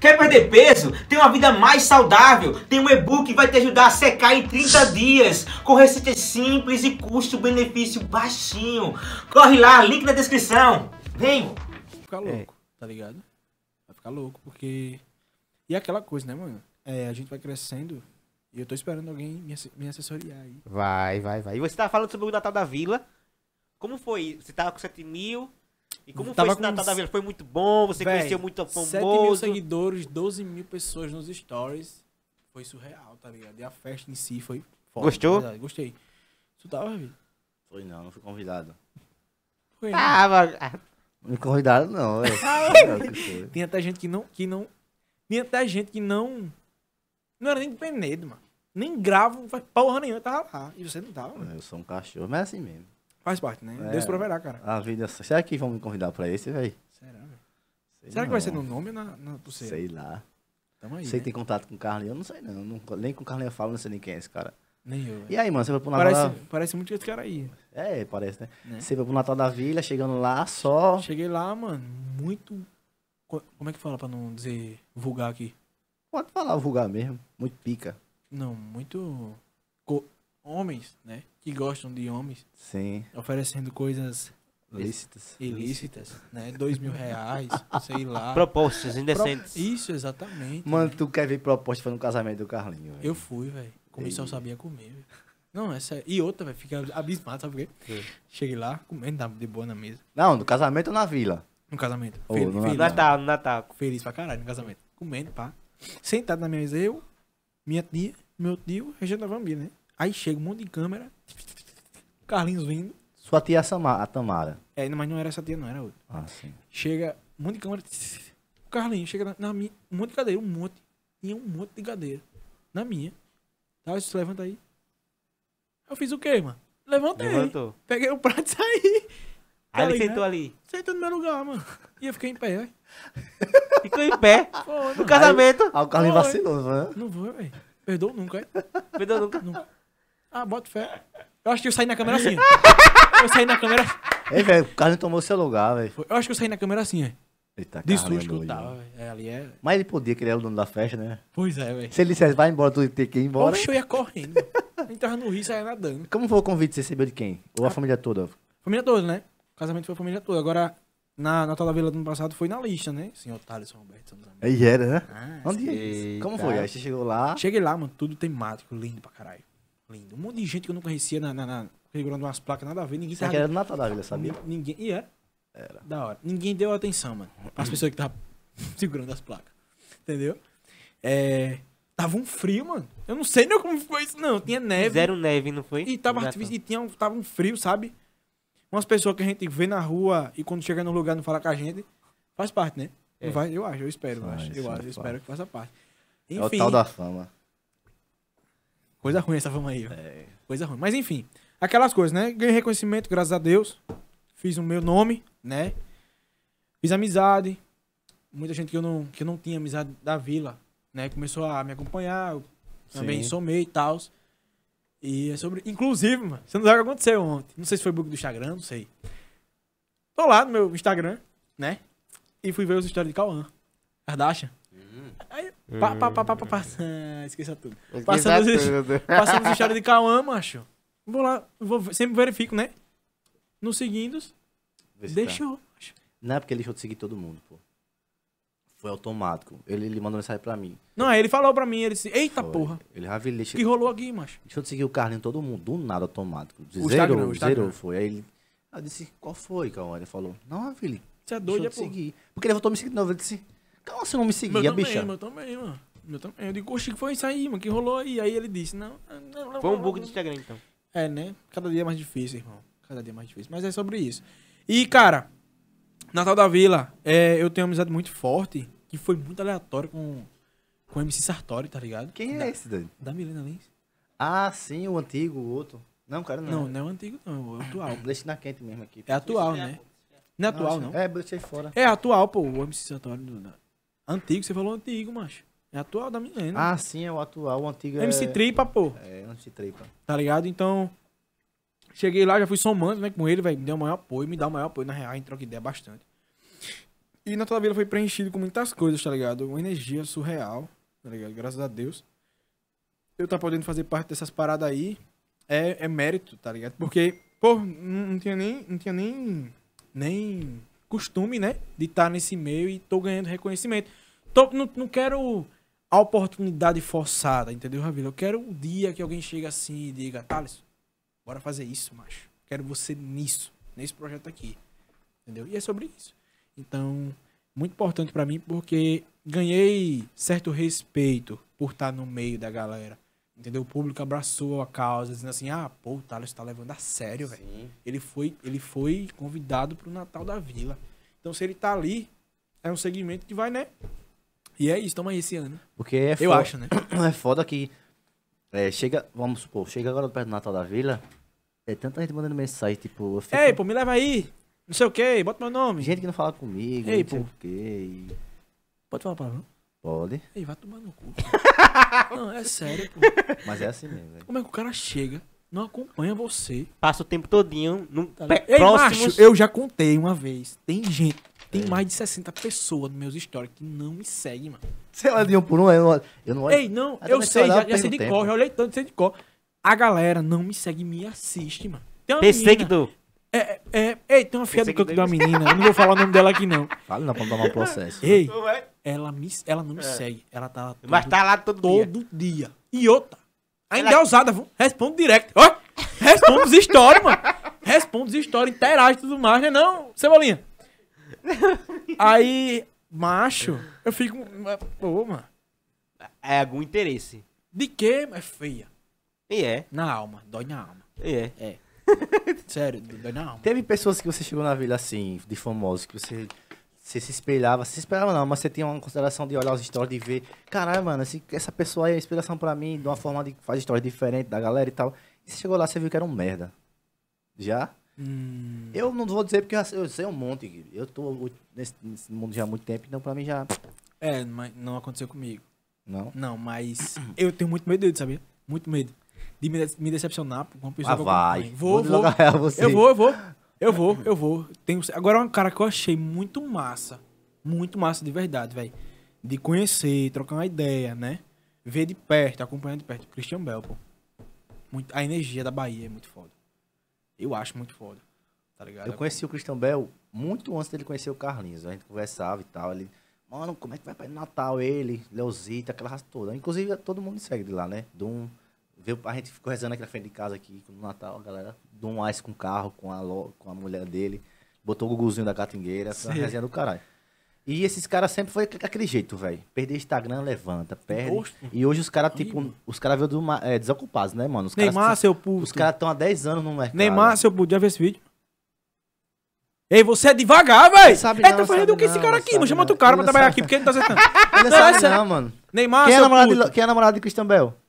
Quer perder peso? Tem uma vida mais saudável. Tem um e-book que vai te ajudar a secar em 30 dias. Com receitas é simples e custo-benefício baixinho. Corre lá, link na descrição. Vem! Ficar louco, é. tá ligado? Vai ficar louco, porque. E aquela coisa, né, mano? É, a gente vai crescendo e eu tô esperando alguém me, ass me assessoriar aí. Vai, vai, vai. E você tava falando sobre o Natal da Vila. Como foi? Você tava com 7 mil, e como Tava foi esse Natal da Vila? Foi muito bom, você véi, conheceu muito famoso. 7 mil seguidores, 12 mil pessoas nos stories. Foi surreal, tá ligado? E a festa em si foi foda. Gostou? Verdade, tá gostei. Tu tava, Vitor? Foi não, não fui convidado. Foi. Tava. Não. Ah, me convidaram não, velho. Tinha até gente que não, que não... Tinha até gente que não... Não era nem de Penedo, mano. Nem gravo, não faz porra nenhuma, tava lá. E você não tava, mano. Eu sou um cachorro, mas é assim mesmo. Faz parte, né? É, Deus proverá, cara. A vida. É Será que vão me convidar pra esse, velho? Será, velho? Será não. que vai ser no nome ou na, na pulseira? Sei lá. Tamo aí. Sei né? que tem contato com o Carlinhos? Eu não sei, não. não nem com o Carlinhos eu falo, não sei nem quem é esse cara. Nem eu. Véio. E aí, mano, você vai pro Natal. Parece, da... parece muito esse cara aí. É, parece, né? né? Você vai pro Natal da Vila, chegando lá só. Cheguei lá, mano, muito. Como é que fala pra não dizer vulgar aqui? Pode falar vulgar mesmo. Muito pica. Não, muito homens, né? Que gostam de homens. Sim. Oferecendo coisas lícitas. Ilícitas, né? Dois mil reais, sei lá. Propostas indecentes. Pro... Isso, exatamente. Mano, né? tu quer ver proposta foi no casamento do Carlinho, véio. Eu fui, velho. Comi só sabia comer, véio. Não, essa é, E outra, velho, fica abismado, sabe por quê? Cheguei lá, comendo de boa na mesa. Não, no casamento ou na vila? No casamento. Oh, feliz, no feliz, Natal, no Natal. Feliz pra caralho no casamento. Comendo, pá. Sentado na minha mesa, eu, minha tia, meu tio, Regina da né? Aí chega um monte de câmera, Carlinhos vindo. Sua tia Samara, a Tamara. É, mas não era essa tia, não, era outra. Ah, sim. Chega um monte de câmera, o Carlinhos chega na, na, minha, um monte de cadeira, um monte. Tinha um monte de cadeira. Na minha. Tá, se levanta aí. Eu fiz o quê, mano? Levantei. Levantou. Peguei o prato e saí. Aí ele tá sentou né? ali. Sentou no meu lugar, mano. E eu fiquei em pé, velho. Ficou em pé? Pô, no casamento. Aí, aí o Carlinhos vacilou, né? Não vou, velho. Perdoou nunca, é? Perdoou nunca? Nunca. Ah, bota fé. Eu acho que eu saí na câmera assim. eu saí na câmera. Ei, velho, o cara tomou seu lugar, velho. Eu acho que eu saí na câmera assim, é. Eita, de susto que eu tava, velho. É, ali é... Mas ele podia, que ele era o dono da festa, né? Pois é, velho. Se ele dissesse, vai embora, tu tem que ir embora. O eu ia correndo. Entrava no rio e saia nadando. Como foi o convite que você recebeu de quem? Ou a, a ah. família toda? Família toda, né? O casamento foi a família toda. Agora, na na da Vila do ano passado, foi na lista, né? Senhor Thales, São Roberto, São Aí era, né? Ah, Onde é isso? Como foi? Aí você chegou lá... Cheguei lá, mano, tudo temático, lindo pra caralho. Lindo. Um monte de gente que eu não conhecia na, na, na segurando umas placas, nada a ver. Ninguém Você tava... era do Natal da Vila, sabia? Ninguém. E é? Era. Da hora. Ninguém deu atenção, mano. As pessoas que estavam segurando as placas. Entendeu? É. Tava um frio, mano. Eu não sei nem como foi isso, não. Tinha neve. Zero neve, não foi? E tava, é artific... e tinha um... tava um frio, sabe? Umas pessoas que a gente vê na rua e quando chega no lugar não fala com a gente. Faz parte, né? É. eu acho, eu espero, eu acho. Eu, acho, eu espero que faça parte. Enfim, é o tal da fama. Coisa ruim essa fama aí. É. Coisa ruim. Mas enfim, aquelas coisas, né? Ganhei reconhecimento, graças a Deus. Fiz o meu nome, né? Fiz amizade. Muita gente que eu não, que eu não tinha amizade da vila, né? Começou a me acompanhar. Eu também somei e tal. E é sobre. Inclusive, mano, você não sabe o que aconteceu ontem. Não sei se foi bug do Instagram, não sei. Tô lá no meu Instagram, né? E fui ver os histórias de Cauã. Kardashian. Hum. Pa, pa, uhum. ah, esqueça tudo. Esqueça passamos, tudo. passamos história de Cauã, macho. Vou lá, vou, sempre verifico, né? nos seguindo, tá. deixou. Tá. Não, é porque ele deixou de seguir todo mundo, pô. Foi automático. Ele, ele mandou mensagem pra mim. Não, ele falou pra mim, ele disse, eita Foi. porra. Ele já viu, Que rolou aqui, macho. Deixou de seguir o Carlinho, todo mundo, do nada, automático. Zerou, Instagram, zerou, foi. Aí ele, eu disse, qual foi, Cauã? Ele falou, não, filho. Você é doido, é, pô. Seguir. Porque ele voltou me seguir de novo, ele disse... Então você não me seguia, meu também, bicha? Meu também, mano. eu também. Eu digo, oxe, que foi isso aí, mano? Que rolou aí? Aí ele disse, não. não, não foi um bug do Instagram, então. É, né? Cada dia é mais difícil, irmão. Cada dia é mais difícil. Mas é sobre isso. E, cara, Natal da Vila, é, eu tenho uma amizade muito forte, que foi muito aleatório com, com o MC Sartori, tá ligado? Quem é da, é esse, Dani? Da Milena Lins. Ah, sim, o antigo, o outro. Não, cara, não. Não, é. não é o antigo, não. É o atual. Deixa na quente mesmo aqui. É atual, né? Não é atual, não. É, deixei fora. É atual, pô, o MC Sartori. Não, não. Antigo, você falou antigo, macho. É atual da milênio. Né? Ah, sim, é o atual, o antigo MC é... Tripa, pô. É, MC Tripa. Tá ligado? Então, cheguei lá, já fui somando, né, com ele, velho, me deu o maior apoio, me dá o maior apoio, na real, a gente troca ideia bastante. E na tua vida foi preenchido com muitas coisas, tá ligado? Uma energia surreal, tá ligado? Graças a Deus. Eu tá podendo fazer parte dessas paradas aí, é, é mérito, tá ligado? Porque, pô, não, não tinha nem, não tinha nem, nem costume, né? De estar nesse meio e tô ganhando reconhecimento. Tô, não, não quero a oportunidade forçada, entendeu, Ravila? Eu quero um dia que alguém chega assim e diga, Thales, bora fazer isso, macho. Quero você nisso, nesse projeto aqui. Entendeu? E é sobre isso. Então, muito importante para mim porque ganhei certo respeito por estar no meio da galera. Entendeu? O público abraçou a causa, dizendo assim: ah, pô, o Thales tá levando a sério, velho. Ele foi, ele foi convidado pro Natal da Vila. Então, se ele tá ali, é um segmento que vai, né? E é isso, toma aí esse ano. Porque é foda. Eu acho, né? É foda que. É, chega, vamos supor, chega agora perto do Natal da Vila, é tanta gente mandando mensagem, tipo. Fico... Ei, pô, me leva aí! Não sei o quê, bota meu nome. Gente que não fala comigo, Ei, não pô. sei o quê. E... Pode falar mim. Pode. Ei, vai tomar no cu. não, é sério, pô. Mas é assim mesmo. Véio. Como é que o cara chega, não acompanha você? Passa o tempo todinho. Eu tá pé, Ei, próximos... macho, eu já contei uma vez. Tem gente, tem é. mais de 60 pessoas nos meus stories que não me seguem, mano. Sei lá, de um por um, eu não, eu não olho. Ei, não, Até eu sei, tá já, já sei de cor, né? já olhei tanto, sei de cor. A galera não me segue, me assiste, mano. Pensei que Perseguidor. É, é, é, tem uma fiada do canto da menina. Eu não vou falar o nome dela aqui, não. Fala não, pra não tomar um processo. Ei, né? Ela, me, ela não me é. segue. Ela tá lá todo, Mas tá lá todo, todo dia. dia. E outra. Ainda ela... é usada, viu? Responde direto. Ó, responde os stories, mano. Responde os stories, interage tudo mais, né? Não, Cebolinha. Aí, macho, eu fico. Pô, mano. É algum interesse. De quê? É feia. E é. Na alma, dói na alma. E é. É. Sério, dói na alma. Teve pessoas que você chegou na vida assim, de famosos, que você você se espelhava, se espelhava não, mas você tinha uma consideração de olhar os stories e ver, caralho, mano, essa pessoa aí é inspiração para mim, de uma forma de faz história diferente da galera e tal. E você chegou lá, você viu que era um merda. Já? Hum. Eu não vou dizer porque eu sei um monte. Eu tô nesse, nesse mundo já há muito tempo, então pra mim já. É, mas não aconteceu comigo. Não? Não, mas eu tenho muito medo dele, sabia? Muito medo. De me, decepcionar por uma pessoa ah, vai. Vou, vou. vou. Eu vou, eu vou. Eu vou, eu vou. Tenho... Agora, é um cara que eu achei muito massa. Muito massa de verdade, velho. De conhecer, trocar uma ideia, né? Ver de perto, acompanhar de perto. Christian Bell, pô. Muito... A energia da Bahia é muito foda. Eu acho muito foda. Tá ligado? Eu conheci o Christian Bell muito antes dele conhecer o Carlinhos. Né? A gente conversava e tal. Ele, mano, como é que vai pra Natal ele, Leozita, aquela raça toda. Inclusive, todo mundo segue de lá, né? Dum. De Veio, a gente ficou rezando aqui na frente de casa aqui, no Natal, a galera deu um ice com o carro, com a, com a mulher dele, botou o Guguzinho da Catingueira, foi uma resenha do caralho. E esses caras sempre foi aquele jeito, velho. Perder Instagram, levanta, perde. e hoje os caras, tipo, os caras veio do, é, desocupados, né, mano? Os Neymar, cara, seu puto. Os caras estão há 10 anos no mercado. Neymar, seu puto, já viu esse vídeo? Ei, você é devagar, velho. É, tá fazendo o que esse cara aqui? Não, não chama outro cara pra trabalhar aqui, porque ele não tá acertando. Ele não, sabe não, mano. Neymar, quem é, namorado de, quem é namorado de Christian Bell?